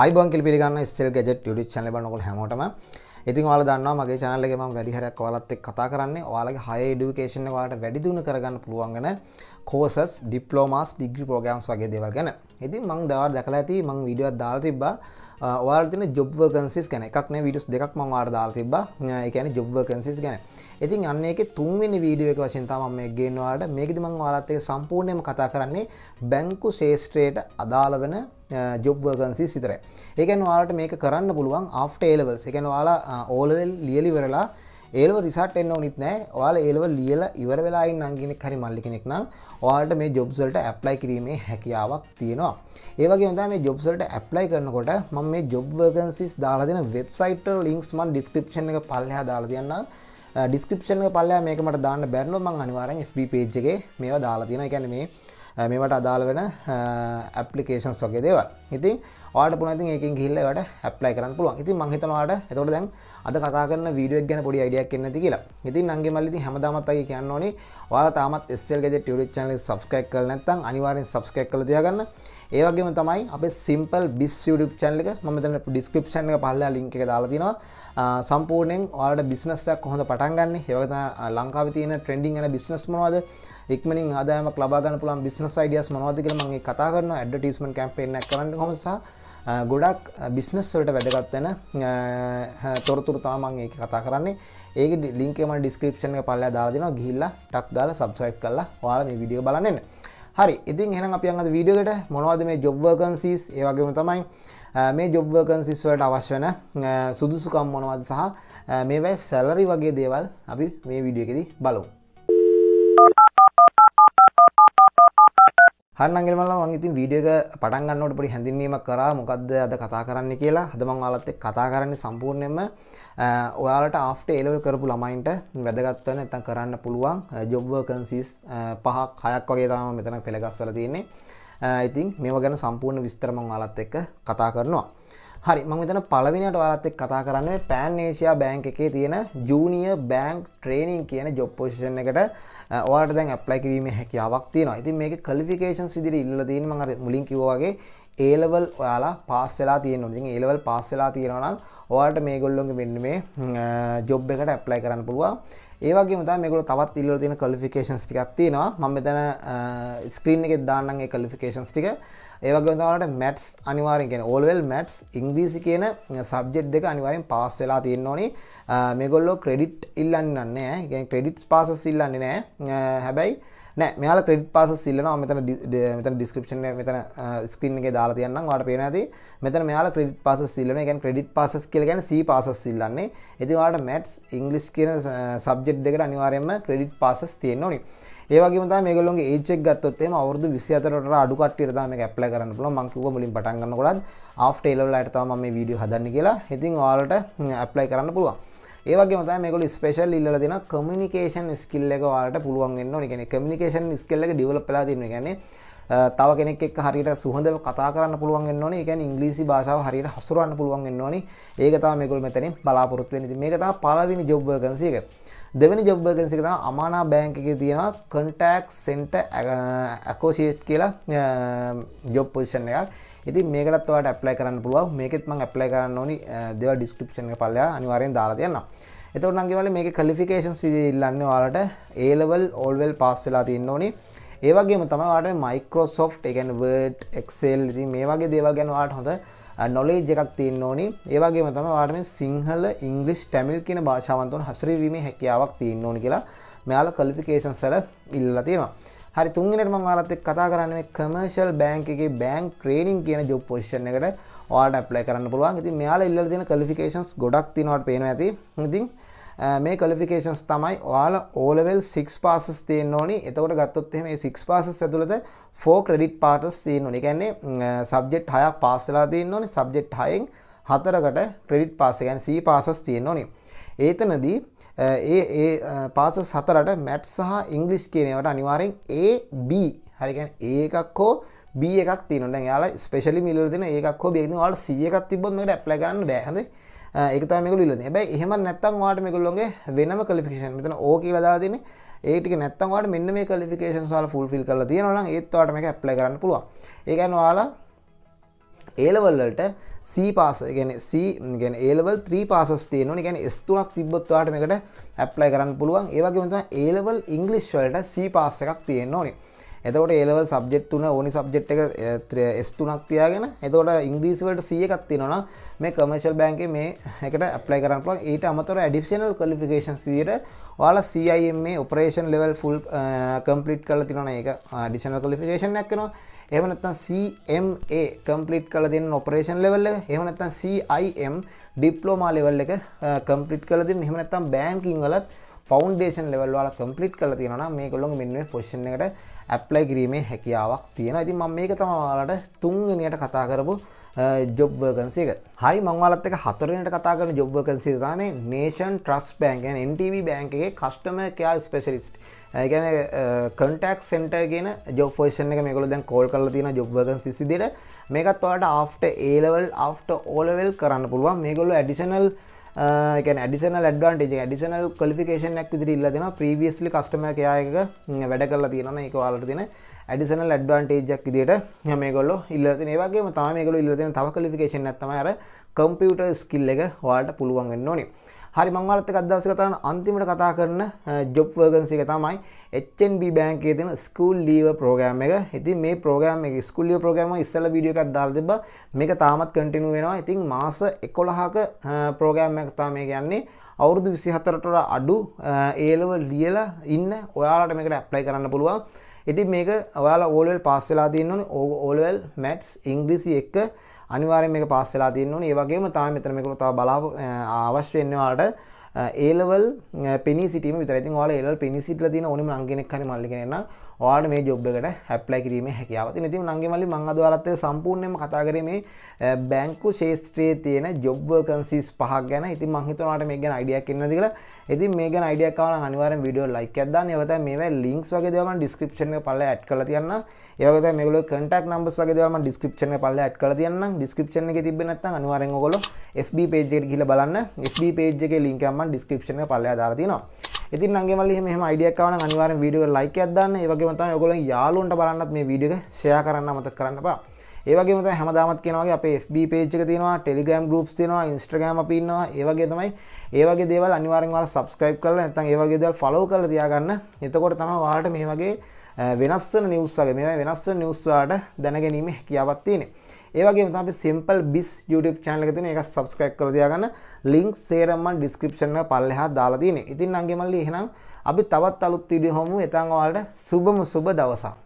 අයිබෝන් කිල් පිළිගන්න ස්සෙල් gadget D චන බලනකොට හැමෝටම ඉතින් ඔයාලා දන්නවා මගේ channel එකේ මම වැඩි හරයක් ඔයාලත් එක්ක කතා කරන්නේ ඔයාලගේ higher education එක ඔයාලට වැඩි දියුණු කරගන්න පුළුවන් වෙන කෝසස් ඩිප්ලෝමස් ඩිග්‍රි පෝගම්ස් වගේ දෙවල් ගැන ඉතින් මං දවර් දැකලා ඇති මං විඩියුවත් දාලා තිබ්බා ඔයාලට තියෙන ජොබ් වකන්සිස් ගැන එකක් නේ වීඩියෝස් දෙකක් මම ඔයාලට දාලා තිබ්බා ඒ කියන්නේ ජොබ් වකන්සිස් ගැන ඉතින් අන්න ඒක තුන්වෙනි වීඩියෝ එක වශයෙන් තමයි මම ගේනවාට මේකෙදි මම ඔයාලත් එක්ක සම්පූර්ණයෙන්ම කතා කරන්නේ බැංකු ශේෂ්ත්‍රයට අදාළ වෙන ජොබ් වකන්සිස් විතරයි. ඒ කියන්නේ ඔයාලට මේක කරන්න පුළුවන් after A levels. ඒ කියන්නේ ඔයාලා O level ලියලි ඉවරලා ඒලව රිසාට් එන්න ඕනිත් නෑ ඔයාල ඒලව ලියල ඉවර වෙලායි නංගෙනෙක් හරි මල්ලි කෙනෙක් නම් ඔයාට මේ ජොබ්සල්ට ඇප්ලයි කිරීමේ හැකියාවක් තියෙනවා ඒවගේ හොඳ මේ ජොබ්සල්ට ඇප්ලයි කරනකොට මම මේ ජොබ්වර්ගන්සිස් දාලා දෙන වෙබ්සයිට ලින්ක්ස් මන් ඩිස්ක්‍රපෂන් එක පල්ලයා දාලා දෙයන්න ඩිස්ක්‍රපෂන පල්ලයා මේකමට දාන්න බැන්නො මං අනිවාරෙන් FB පේජ්ගේ මේවා දාලා තියෙන එකැන මේ මේවට අදාළ වෙන ඇපලිකේෂන්ස් වගේ දේවල් ඉතින් ඔයාට පුළුවන් ඉතින් ඒකෙන් ගිහිල්ලා ඒවට ඇප්ලයි කරන්න පුළුවන්. ඉතින් මම හිතනවා ඔයාට එතකොට දැන් අද කතා කරන වීඩියෝ එක ගැන පොඩි අයිඩියක් එන්න ඇති කියලා. ඉතින් නංගේ මල්ලි ඉතින් හැමදාමත් අගේ කියන්න ඕනේ ඔයාලා තාමත් SL Gadget YouTube channel එක subscribe කරලා නැත්නම් අනිවාර්යෙන් subscribe කරලා තියාගන්න. ඒ වගේම තමයි අපේ සිම්පල් බිස් YouTube channel එක මම මෙතන description එක පහළලා link එක දාලා තිනවා සම්පූර්ණයෙන් ඔයාලට business එකක් කොහොමද පටන් ගන්නෙ ඒ වගේ තමයි ලංකාවේ තියෙන trending යන business මොනවද ඉක්මනින් ආදායමක් ලබා ගන්න පුළුවන් business ideas මොනවද කියලා මම කතා කරනවා advertisement campaign එකක් කරන්න ඩෙවලොප්මන්ට් කොම සහ ගොඩක් බිස්නස් වලට වැඩගත්වන තොරතුර තාමන් ඒක කතා කරන්නේ ඒක ලිින්කම ඩිස්ක්‍රපෂන පල්ල දාදින ගිල්ල ටක් දාල සබස්්‍රයිට් කල්ලා වාල මේ විඩියෝ බලන්න හරි ඉතින් හෙන අපි අඟද වීඩියෝකට මොනවද මේ ජොබ්වර්කන්සිස් ඒවගේම තමයි මේ ජොබ්වර්කන්සිස්වලට අවශ්‍යන සුදුසුකම් මොනවද සහ මේවැයි සැලරි වගේ දේවල් අපි මේ විඩියකෙදී බලමු හරනගෙමල ඉතින් වීඩියක පටන්ගන්නට පොඩි හැඳින්වීමක් කරා මොකක්ද අද කතා කරන්න කියලා හදමං ආලත්ත කතා කරන්නේ සම්පූර්ණයම ඔයාලට ආෆ්ට එලවල් කරපු ළමයින්ට වැදගත්වන එතන් කරන්න පුළුවන් ජොබ්වර්කන්සිස් පහක් හයක් වගේ තම මෙතන පෙළගස්සල තියන්නේ ඉතින් මේව ගැන සම්පූර්ණ විස්තරමං ආලත් එක්ක කතා කරනවා හරි මං මෙතන පළවෙනියට ඔයාලත් එක්ක කතා කරන්නේ පෑන් ඒෂියා බැංක් එකේ තියෙන ජූනියර් බැංක් ට්‍රේනින් කියන ජොබ් පොසිෂන් එකට ඔයාලට දැන් ඇප්ලයි කිරීමේ හැකියාවක් තියෙනවා. ඉතින් මේකේ ක්වොලිෆිකේෂන්ස් ඉදිරිය ඉල්ලලා තියෙන මම අර මුලින් කිව්වා වගේ ඒ ලෙවල් ඔයාලා පාස් වෙලා තියෙනවා. ඉතින් ඒ ලෙවල් පාස් වෙලා තියෙනවා නම් ඔයාලට මේගොල්ලොන්ගේ මෙන්න මේ ජොබ් එකට ඇප්ලයි කරන්න පුළුවන්. ඒවගේ මුතා මේකල තවත් ඉල්ල තින කොලිෆිකේන්ස් ටිකක් තියෙනවා මම මෙතන ස්ක්‍රීන් එකෙත් දාන්නගේ කොලිෆිකේන්ස් ටික ඒවගේතාවට මැට්ස් අනිවාරෙන් කියෙන ඕල්වල් මැට්ස් ඉංග්‍රීසි කියන සබ්ජෙට් දෙක අනිවාරෙන් පාස් වෙලා තියෙන්න ඕනි මේගොල්ලෝ ක්‍රෙඩිට් ඉල්ලන්නන්නේ ගෙන් ක්‍රෙඩිට්ස් පාසස් ඉල්ලන්නේ නෑ හැබැයි නෑ මෙයාල ක්‍රෙඩිට් පාසස් ඉල්ලනවා මෙතන මෙතන ඩිස්ක්‍රිප්ෂන් එකේ මෙතන ස්ක්‍රීන් එකේ දාලා තියන්නම් ඔයාලට පේනවා ඇති මෙතන මෙයාල ක්‍රෙඩිට් පාසස් ඉල්ලනවා ඒ කියන්නේ ක්‍රෙඩිට් පාසස් කියලා කියන්නේ C පාසස් ඉල්ලන්නේ ඉතින් ඔයාලට මැත්ස් ඉංග්‍රීසි කියන සබ්ජෙක්ට් දෙකට අනිවාර්යයෙන්ම ක්‍රෙඩිට් පාසස් තියෙන්න ඕනේ ඒවගේ ම මේගොලොන් ඒචෙක් ගත්තොත් එම අවුරුදු 24ට අඩු කට්ටියට තමයි මේක ඇප්ලයි කරන්න පුළුවන් මම කිව්වා මුලින් පටන් ගන්නකොටත් ආෆ්ටර් ඒ ලෙවල් එකට තමයි මම මේ වීඩියෝ හදන්නේ කියලා. ඉතින් ඔයාලට ඇප්ලයි කරන්න පුළුවන්. ඒවගේ මත මේකොල ස්පේෂල් ඉල්ල දෙන කමිනිකේෂන් ස්කිල්ල එක වාට පුළුවන්ගන්න නිගෙන කමිනිකේෂන් ස්කල්ල ඩිවල පලාතින්න ගැන්නේ තව කෙනෙක් එක් හරියට සුහඳව කතා කරන්න පුළුවන්න්න ඕනේ ගැන ඉංග්‍රීසි භාෂාව හරියට හසුරන්න පුළුවන්න්න ඕනි ඒකතාව මෙකුල් මෙතැනින් බලාපොරොත්වෙන මේකතා පලවිනි ජොබ්ගන්සියක දෙවැනි ජොබ් වේකන්සි එක තමයි අමානා බැංක් එකේ තියෙනවා කන්ටැක්ට් සෙන්ටර් ඇකෝසියේට් කියලා ජොබ් uh, පොසිෂන් එකක්. ඉතින් මේකටත් ඔයාලට ඇප්ලයි කරන්න පුළුවන්. මේකෙත් මම ඇප්ලයි කරන්න ඕනි uh, දේවල් ඩිස්ක්‍රිප්ෂන් එක පල්ලෙහා අනිවාර්යෙන් දාලා තියන්නම්. එතකොට නම් කියවල මේකේ ක්වොලිෆිකේෂන්ස් ඉල්ලන්නේ ඔයාලට A level all well pass වෙලා තියෙන්න ඕනි. ඒ වගේම තමයි ඔයාලට Microsoft, ඒ කියන්නේ Word, Excel ඉතින් මේ වගේ දේවල් ගැන ඔයාලට හොඳ නොලෙජ් එකක් තියන්න ඕනි ඒවාගේ තම වාටම සිංහල ඉංගලිස් ටැමිල් කියන භාෂාවන්තුන් හසරීවීම හැකියාවක් තියන්න ඕනි කියලා මෙයාල කල්ිකේෂන් සල ඉල්ල තියෙනවා හරි තුන්ගෙනට මංවාලත්තෙක් කතා කරන්නේ කමර්ශල් බෑන්ක එක බෑන්ක් ට්‍රේඩින් කියන ජොබ් පොෂ්ෂන එකට ඕට ප්ලයි කරන්න පුළුවන් ඉති මෙයාල ඉල්ල තින කලිකේන්ස් ගොඩක් තිනවට පේන ඇති ඉතින් Äh, මේ කොලිෆිකේෂන්ස් තමයි ඔයාලා O level 6 passes තියෙන්න ඕනි. එතකොට ගත්තොත් එහෙම මේ 6 passes ඇතුළත 4 credit passes තියෙන්න ඕනි. ඒ කියන්නේ subject 6ක් pass වෙලා තියෙන්න ඕනි. subject 6න් 4කට credit pass ඒ කියන්නේ C passes තියෙන්න ඕනි. ඒතනදී ඒ ඒ පාසස් හතරට මැට් සහ ඉංග්ලිස් කියනවට අනිවාරෙන් AB හරිගැන් ඒ එකක් හෝ B එකක් තිනොට යාලා ස්පේෂලි මිල්ල දෙන ඒකක් හෝ බේන වාට සිය එකක් තිබොත් මේට ඇප්ල කරන්න බෑහඳේ එකතමක ල බයි එහම නැත්තන් වාට මෙකුල්ලොගේ වෙනම කලිෆිකේෂන් මෙතන ඕ කියලදාදන ඒටක නැත්තවට මෙන්න මේ කලිෆිකේන් සල් ෆුල් ිල් කල තියනන ඒත්වාට මේ ඇප්ල කරන්න පුළුව ඒගැන වාලා ඒලවල්ලට සීපාස ගැන සීගෙන ඒලවල් ත්‍රී පාසස් තියනු ගැන ස්තුනක් තිබොත්වාට මේකට ඇප්ලයි කරන්න පුළුවන් ඒවගේ මෙතුම ඒලවල් ඉංගලිස්්වලට සීපාස එකක් තියෙන් ඕනේ එතකොට ඒලවල් සබ්ෙක්් තුන ඕනි සබ්ෙක්් එක ස් තුනක් තියාගෙන එතකොට ඉංග්‍රීසිවලට සියකත් තිනොන මේ කමර්ශල් බෑන්ක මේ එකට අපලයි කරන්න ඊට අමතර ඩික්ෂනල් කලිෆිකේෂන් සිට වාල සයිම් මේ ඔපරේෂන් ලෙවල් ෆුල් කම්පලිට් කල තිනොන එක ඩිෂනල් කලිෆිකේෂන් ඇක්කනවා එහමනත්තන් CMA කම්පලිට් කල දෙන්න ඔපරේෂන් ලෙවල්ල එහමනත්තන් CIM ඩිප්ලෝමා ලෙවල් එක කම්පිට් කලදින් එහමනත්තම් බෑන්කින් වලත් ෆෞන්ඩේෂන් ලෙවල්වාල කම්පලිට් කල තියෙනවා මේගොල්ලොන් මෙන්ුවේ පොෂ්න එකට ඇප්ලයි කිරීමේ හැකියාවක් තියෙන ඉතින් මම මේක තමවාලට තුන්ගනියට කතා කරපු ජොබ්වර්කන්සේක හරි මංවාලත් එක හතරනට කතා කරන ජොබ්වර්කන්සේ තම නේෂන් ට්‍රස් බෑන්කන් NTV බෑන්කගේ කස්ටම කයා ස්පෙශලිස්ට් ගැන කටක් සෙන්ට ගෙන ජොෆෝෂන එක මේකොල දැන් කෝල් කල තින ජොබ්වර්ගන් සිසිදිට මේකත් වාට ආෆ්ට ඒලවල් ආෆ්ට ඕලවල් කරන්න පුළුවන් මේගොල්ල ඇඩිෂනල් ගැන ඩිසනල් ඩ්වාන්ටේ ඩිසනල් කොලිකේෂනයක් විදිරි ඉල්ලදෙන ප්‍රීවියස්ලි කස්ටමක යක වැඩ කරලා තියෙන එක වාලට තින ඇඩිසනල් ඩ්වාන්ටේජක් විදිට හමගොල්ල ඉල්ලති ඒවාගේ තාමගල ඉල්ලදෙන තව කලිකේෂන් ඇත්තම අර කම්පියුට ස්කිල්ල එක වාට පුළුවන්ගන්න ඕනේ හරි මම ඔයාලත් එක්ක අද දවසේ කතා කරන අන්තිමට කතා කරන ජොබ් වේකන්සි එක තමයි HNB බැංකුවේ තියෙන ස්කූල් ලීවර් ප්‍රෝග්‍රෑම් එක. ඉතින් මේ ප්‍රෝග්‍රෑම් එක ස්කූල් ලීවර් ප්‍රෝග්‍රෑම් එක ඉස්සෙල්ලා වීඩියෝ එකක් දාලා තිබ්බා. මේක තාමත් කන්ටිනියු වෙනවා. ඉතින් මාස 11ක ප්‍රෝග්‍රෑම් එකක් තමයි මේ කියන්නේ. අවුරුදු 24ට වඩා අඩු A level ලියලා ඉන්න ඔයාලට මේකට ඇප්ලයි කරන්න පුළුවන්. ඉතින් මේක ඔයාලා ඕල්වෙල් පාස් වෙලා තියෙනවනේ. ඕල්වෙල් මැත්ස් ඉංග්‍රීසි එක්ක අනිවාර්යෙන් මේක පාස් වෙලා තියෙන්න ඕනේ. ඒ වගේම තමයි මෙතන මේකට තව බලාපො අවශ්‍ය වෙන්නේ ඔයාලට ඒලවල් පිනි සිටීම විතරයි. ඉතින් ඔයාලා ඒලවල් පිනි සිටලා තියෙන ඕනෙම අංග කෙනෙක් හරි මල්ලි කෙනෙක් නම් ඔයාට මේ ජොබ් එකට හැප්ලයි කිරීමේ හැකියාව තියෙන. ඉතින් නංගි මල්ලි මම අද ඔයාලත් එක්ක සම්පූර්ණයෙන්ම කතා කරේ මේ බැංකු ශේෂ්ත්‍රයේ තියෙන ජොබ් වකන්සිස් පහක් ගැන. ඉතින් මම හිතනවා ඔයාලට මේක ගැන අයිඩියක් එන්න නැති කියලා. ඉතින් මේ ගැන අයිඩියක් ආව නම් අනිවාර්යෙන් වීඩියෝ ලයික් එකක් දාන්න. ඒ වගේම මේවා ලින්ක්ස් වගේ දේවල් මම ඩිස්ක්‍රිප්ෂන් එකේ පල්ලේ ඇඩ් කරලා තියන්න. ඒ වගේ තමයි මේගොල්ලෝ කන්ටැක්ට් නම්බර්ස් වගේ දේවල් මම ඩිස්ක්‍රිප්ෂන් එකේ පල්ලේ ඇඩ් කරලා තියන්නම්. ඩිස්ක්‍රිප්ෂන් එකේ තිබ්බේ නැත්නම් අනිවාර්යෙන් ඔයගොල්ලෝ FB page එකට ගිහිල්ලා බලන්න. FB page එකේ link එකක් මම description එක පල්ලෙහා දාලා තියෙනවා. ඉතින් නංගේ මල්ලි එහෙම එහෙම අයිඩියක් ආව නම් අනිවාර්යෙන් වීඩියෝ එක ලයික් එකක් දාන්න. ඒ වගේම තමයි ඔයගොල්ලන්ගේ යාළුවන්ට බලන්නත් මේ වීඩියෝ එක ෂෙයා කරන්න අමතක කරන්න එපා. ඒ වගේම තමයි හැමදාමත් කියනවා වගේ අපේ FB page එක තියෙනවා, Telegram groups තියෙනවා, Instagram අපි ඉන්නවා. ඒ වගේ තමයි ඒ වගේ දේවල් අනිවාර්යෙන් ඔයාලා subscribe කරලා නැත්නම් ඒ වගේ දේවල් follow කරලා තියාගන්න. එතකොට තමයි ඔයාලට මේ වගේ වෙනස් වෙන නිවුස් වගේ මේවා වෙනස් වෙන නිවුස් වලට දැනගැනීමේ හැකියාවක් තියෙන්නේ. ඒ වගේම තමයි simple biz YouTube channel එක තියෙන ඒක subscribe කරලා තියාගන්න link සේරම මම description එක පල්ලෙහා දාලා තියෙනවා. ඉතින් නංගි මල්ලි එහෙනම් අපි තවත් අලුත් වීඩියෝ හමු. එතන ඔයාලට සුබම සුබ දවසක්.